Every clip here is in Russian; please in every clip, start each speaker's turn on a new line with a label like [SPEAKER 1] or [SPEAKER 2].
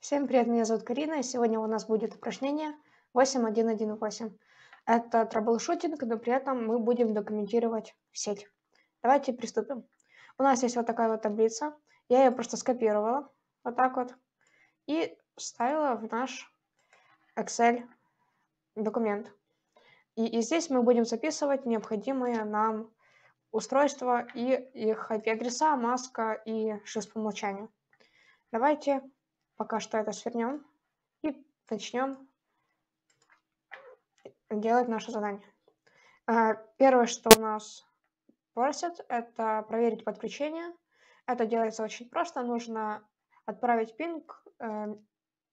[SPEAKER 1] Всем привет, меня зовут Карина, и сегодня у нас будет упражнение 8.1.1.8. Это трэблшутинг, но при этом мы будем документировать сеть. Давайте приступим. У нас есть вот такая вот таблица, я ее просто скопировала, вот так вот, и вставила в наш Excel документ. И, и здесь мы будем записывать необходимые нам устройства и их IP-адреса, маска и шифт по умолчанию. Давайте пока что это свернем и начнем делать наше задание. А, первое, что у нас просят, это проверить подключение. Это делается очень просто. Нужно отправить пинг э,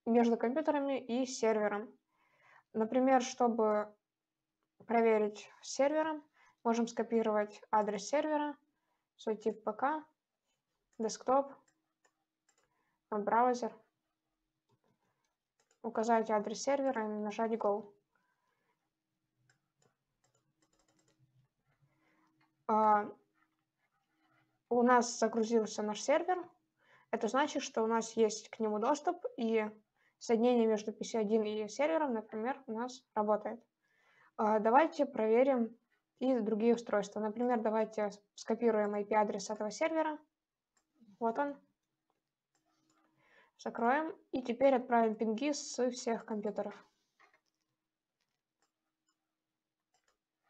[SPEAKER 1] между компьютерами и сервером. Например, чтобы проверить сервером, можем скопировать адрес сервера, зайти в ПК, десктоп, браузер – указать адрес сервера и нажать Go. А, у нас загрузился наш сервер. Это значит, что у нас есть к нему доступ, и соединение между PC1 и сервером, например, у нас работает. А, давайте проверим и другие устройства. Например, давайте скопируем IP-адрес этого сервера. Вот он закроем и теперь отправим пинги с всех компьютеров.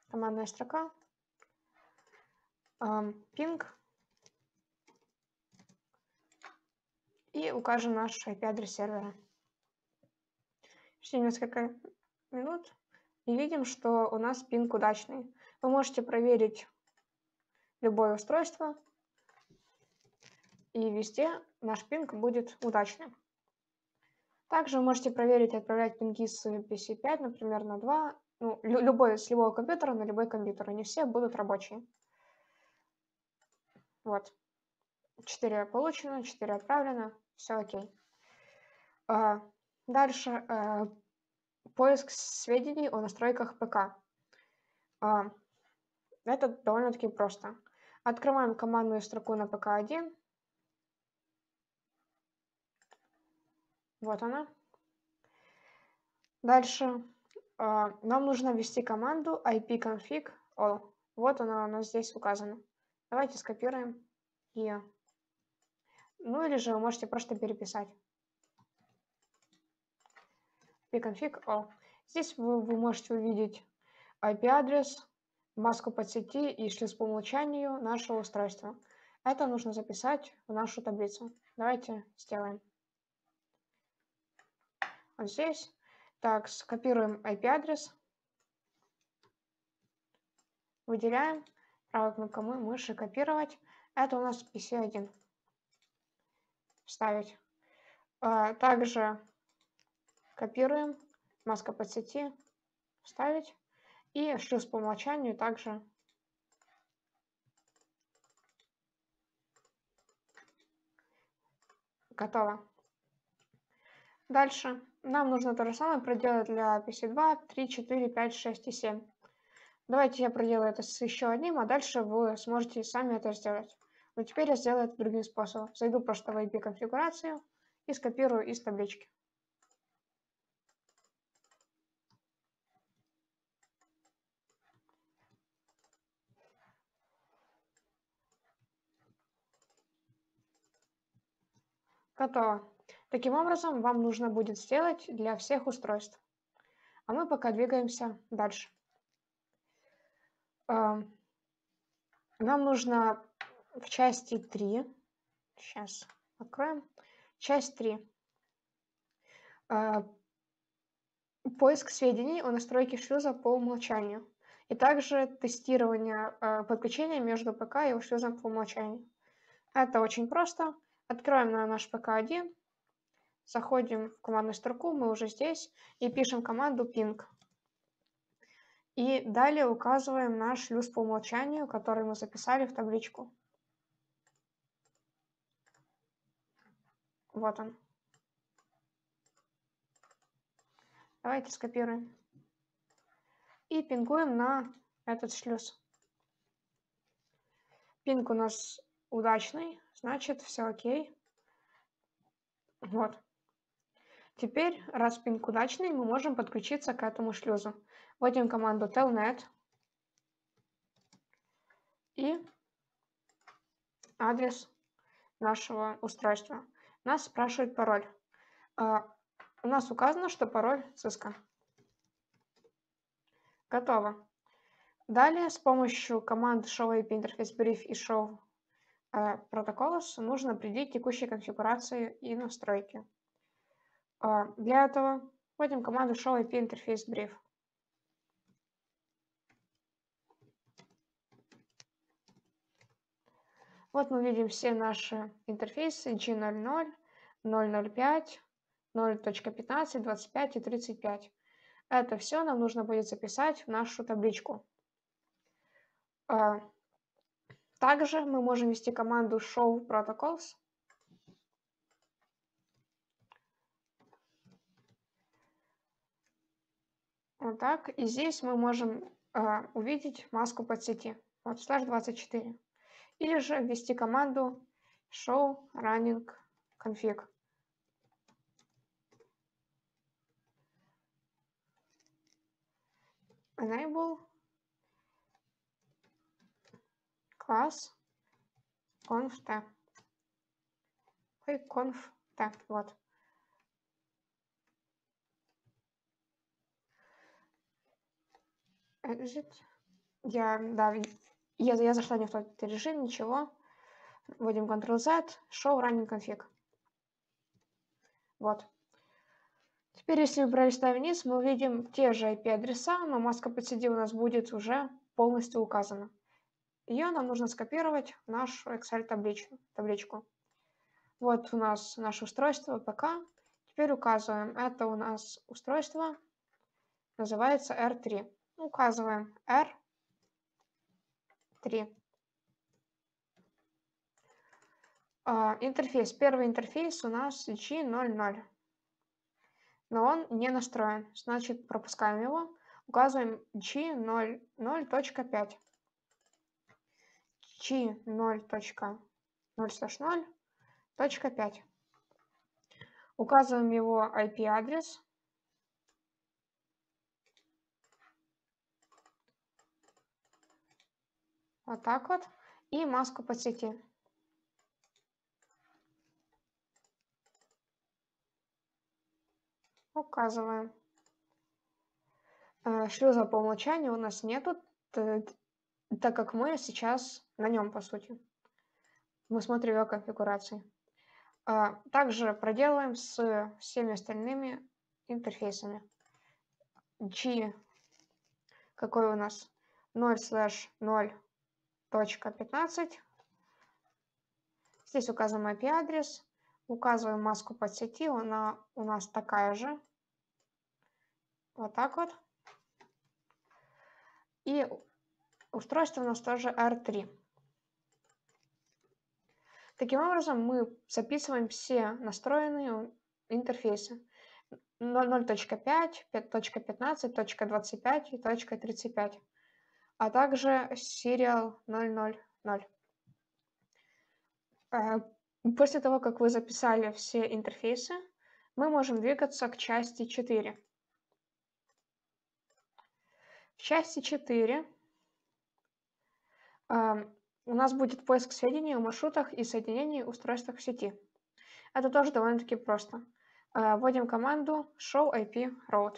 [SPEAKER 1] Командная строка. Пинг. И укажем наш IP-адрес сервера. Ждем несколько минут и видим, что у нас пинг удачный. Вы можете проверить любое устройство и везде наш пинг будет удачным. Также вы можете проверить и отправлять пинги с PC5, например, на 2, ну, любой, с любого компьютера на любой компьютер. Они все будут рабочие. Вот. 4 получено, 4 отправлено, все окей. А, дальше э, поиск сведений о настройках ПК. А, это довольно-таки просто. Открываем командную строку на ПК-1, Вот она. Дальше э, нам нужно ввести команду ipconfig all. Вот она у нас здесь указана. Давайте скопируем ее. Ну или же вы можете просто переписать. ipconfig all. Здесь вы, вы можете увидеть IP-адрес, маску подсети и шлюз по умолчанию нашего устройства. Это нужно записать в нашу таблицу. Давайте сделаем вот здесь. Так, скопируем IP-адрес. Выделяем. Правой кнопкой мыши копировать. Это у нас PC1. Вставить. А, также копируем. Маска под сети. Вставить. И шлюз по умолчанию также Готово. Дальше. Нам нужно то же самое проделать для PC2, 3, 4, 5, 6 и 7. Давайте я проделаю это с еще одним, а дальше вы сможете сами это сделать. Но теперь я сделаю это другим способом. Зайду просто в IP конфигурацию и скопирую из таблички. Готово. Таким образом, вам нужно будет сделать для всех устройств. А мы пока двигаемся дальше. Эм, нам нужно в части 3, сейчас откроем, часть 3, э, поиск сведений о настройке шлюза по умолчанию и также тестирование э, подключения между ПК и шлюзом по умолчанию. Это очень просто. Откроем на наш ПК-1, заходим в командную строку, мы уже здесь, и пишем команду ping. И далее указываем наш шлюз по умолчанию, который мы записали в табличку. Вот он. Давайте скопируем. И пингуем на этот шлюз. Пинг у нас удачный, значит все окей. Вот. Теперь, раз пинг удачный, мы можем подключиться к этому шлюзу. Вводим команду telnet и адрес нашего устройства. Нас спрашивает пароль. А, у нас указано, что пароль Cisco. Готово. Далее с помощью команд show IP interface brief и show э, protocols нужно определить текущие конфигурации и настройки. А, для этого вводим команду show IP interface brief. Вот мы видим все наши интерфейсы G00, 005, 0.15, 25 и 35. Это все нам нужно будет записать в нашу табличку. А, также мы можем ввести команду show protocols Вот так. И здесь мы можем э, увидеть маску под сети, Вот slash 24. Или же ввести команду show running config. Enable класс conf t. Ой, conf t. Вот. Exit. Я, да, я, я зашла не в тот режим, ничего. Вводим Ctrl-Z, show running config. Вот. Теперь, если мы пролистаем вниз, мы увидим те же IP-адреса, но маска PCD у нас будет уже полностью указана. Ее нам нужно скопировать в нашу Excel-табличку. Вот у нас наше устройство ПК. Теперь указываем, это у нас устройство, называется R3. Указываем R3. А, интерфейс. Первый интерфейс у нас G00. Но он не настроен. Значит, пропускаем его. Указываем G00.5. G0.0.0.5. Указываем его IP-адрес Вот так вот. И маску по сети Указываем. Э, шлюза по умолчанию у нас нету, так как мы сейчас на нем, по сути. Мы смотрим его конфигурации. Э, также проделываем с всеми остальными интерфейсами. G, какой у нас 0 слэш 0 .15. Здесь указываем IP-адрес, указываем маску подсети, она у нас такая же. Вот так вот. И устройство у нас тоже R3. Таким образом, мы записываем все настроенные интерфейсы. 0.5, 5.15, .25 и .35 а также Serial 000. Э, после того, как вы записали все интерфейсы, мы можем двигаться к части 4. В части 4 эм, у нас будет поиск сведений о маршрутах и соединении устройствах в сети. Это тоже довольно-таки просто. Э, вводим команду show IP route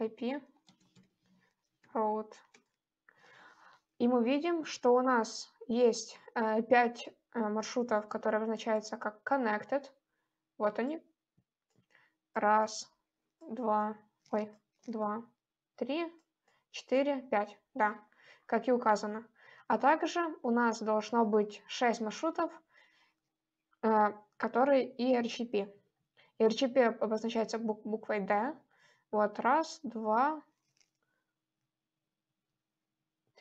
[SPEAKER 1] IP вот. И мы видим, что у нас есть э, 5 э, маршрутов, которые обозначаются как connected. Вот они. Раз, два, ой, два, три, четыре, пять. Да, как и указано. А также у нас должно быть 6 маршрутов, э, которые и RCP. RCP обозначается буквой D. Вот, раз, два,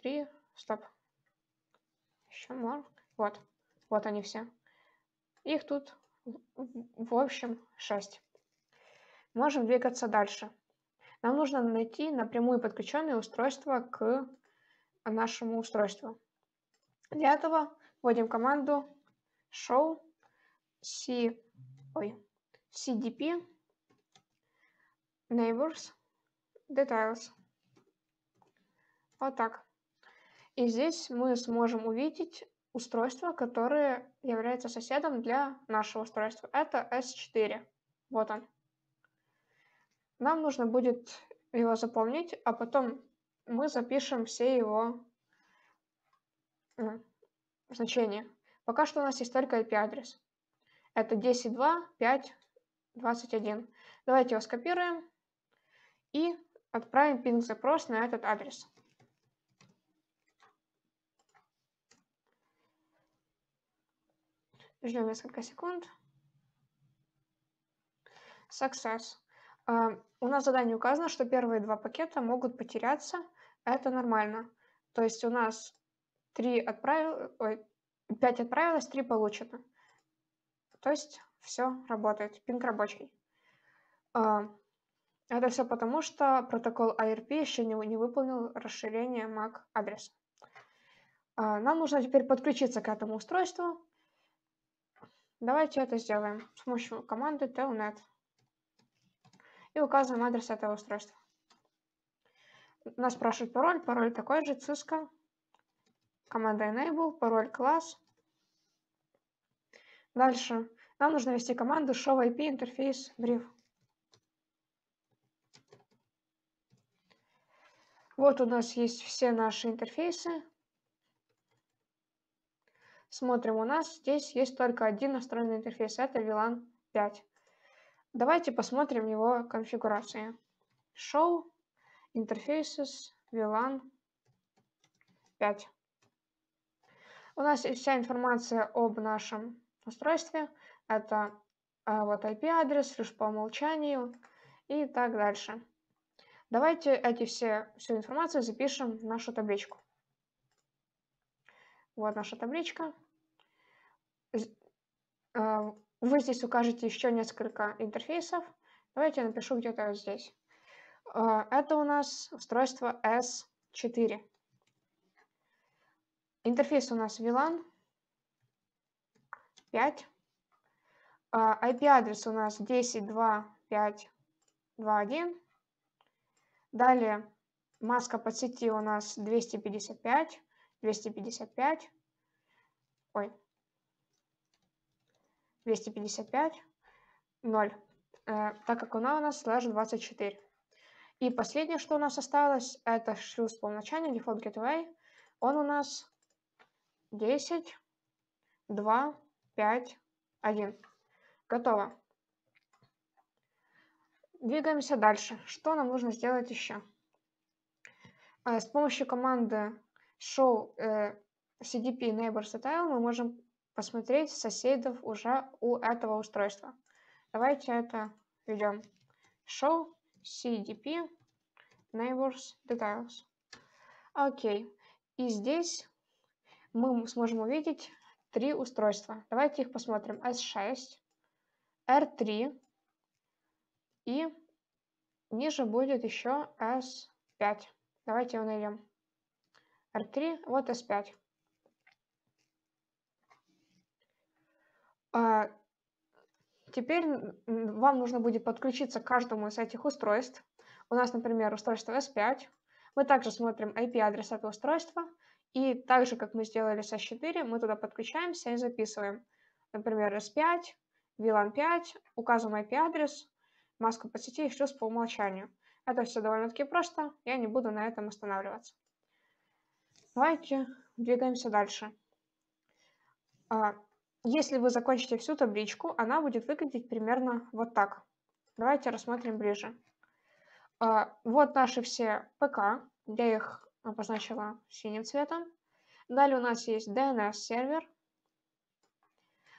[SPEAKER 1] три, стоп. Еще мор Вот. Вот они все. Их тут, в общем, 6. Можем двигаться дальше. Нам нужно найти напрямую подключенные устройства к нашему устройству. Для этого вводим команду show c, ой, cdp neighbors details. Вот так и здесь мы сможем увидеть устройство, которое является соседом для нашего устройства. Это S4. Вот он. Нам нужно будет его заполнить, а потом мы запишем все его значения. Пока что у нас есть только IP-адрес. Это 10.2.5.21. Давайте его скопируем и отправим пинг-запрос на этот адрес. Ждем несколько секунд. Success. А, у нас в задании указано, что первые два пакета могут потеряться. Это нормально. То есть у нас 3 отправил... Ой, 5 отправилось, 3 получено. То есть все работает. Пинг рабочий. А, это все потому, что протокол IRP еще не, выполнил расширение MAC адреса. А, нам нужно теперь подключиться к этому устройству Давайте это сделаем с помощью команды telnet. И указываем адрес этого устройства. Нас спрашивают пароль. Пароль такой же, Cisco. Команда enable, пароль класс. Дальше нам нужно ввести команду show IP interface brief. Вот у нас есть все наши интерфейсы. Смотрим, у нас здесь есть только один настроенный интерфейс, это VLAN 5. Давайте посмотрим его конфигурации. Show Interfaces VLAN 5. У нас есть вся информация об нашем устройстве. Это а, вот IP-адрес, лишь по умолчанию и так дальше. Давайте эти все, всю информацию запишем в нашу табличку. Вот наша табличка. А, вы здесь укажете еще несколько интерфейсов. Давайте я напишу где-то здесь. А, это у нас устройство S4. Интерфейс у нас VLAN 5. IP-адрес а, у нас 10.2.5.2.1. Далее маска под сети у нас 255. 255, ой, 255, 0, э, так как она у нас слэш 24. И последнее, что у нас осталось, это шлюз полноначальный, default gateway. Он у нас 10, 2, 5, 1. Готово. Двигаемся дальше. Что нам нужно сделать еще? Э, с помощью команды шоу э, CDP neighbors Style мы можем посмотреть соседов уже у этого устройства. Давайте это введем. Show CDP Neighbors Details. Окей. И здесь мы сможем увидеть три устройства. Давайте их посмотрим. S6, R3 и ниже будет еще S5. Давайте его найдем. R3, вот S5. А, теперь вам нужно будет подключиться к каждому из этих устройств. У нас, например, устройство S5. Мы также смотрим IP-адрес этого устройства. И так же, как мы сделали с S4, мы туда подключаемся и записываем. Например, S5, VLAN 5, указываем IP-адрес, маску по сети и шлюз по умолчанию. Это все довольно-таки просто, я не буду на этом останавливаться. Давайте двигаемся дальше. А, если вы закончите всю табличку, она будет выглядеть примерно вот так. Давайте рассмотрим ближе. А, вот наши все ПК, я их обозначила синим цветом. Далее у нас есть DNS-сервер.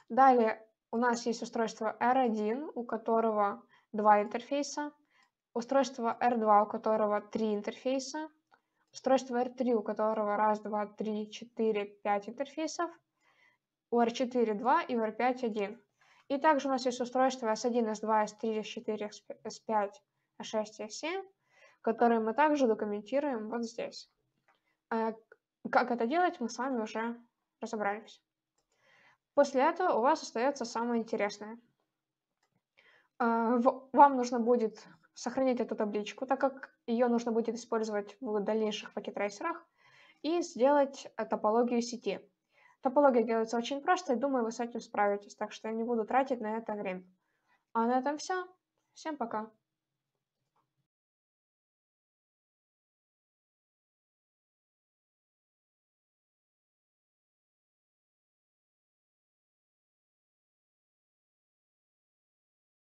[SPEAKER 1] Далее у нас есть устройство R1, у которого два интерфейса. Устройство R2, у которого три интерфейса устройство R3, у которого раз, два, три, четыре, пять интерфейсов, у R4 два и у R5 один. И также у нас есть устройство S1, S2, S3, S4, S5, S6 и S7, которые мы также документируем вот здесь. А, как это делать, мы с вами уже разобрались. После этого у вас остается самое интересное – а, вам нужно будет сохранить эту табличку, так как ее нужно будет использовать в дальнейших пакетрейсерах и сделать топологию сети. Топология делается очень просто, и думаю, вы с этим справитесь, так что я не буду тратить на это время. А на этом все. Всем пока.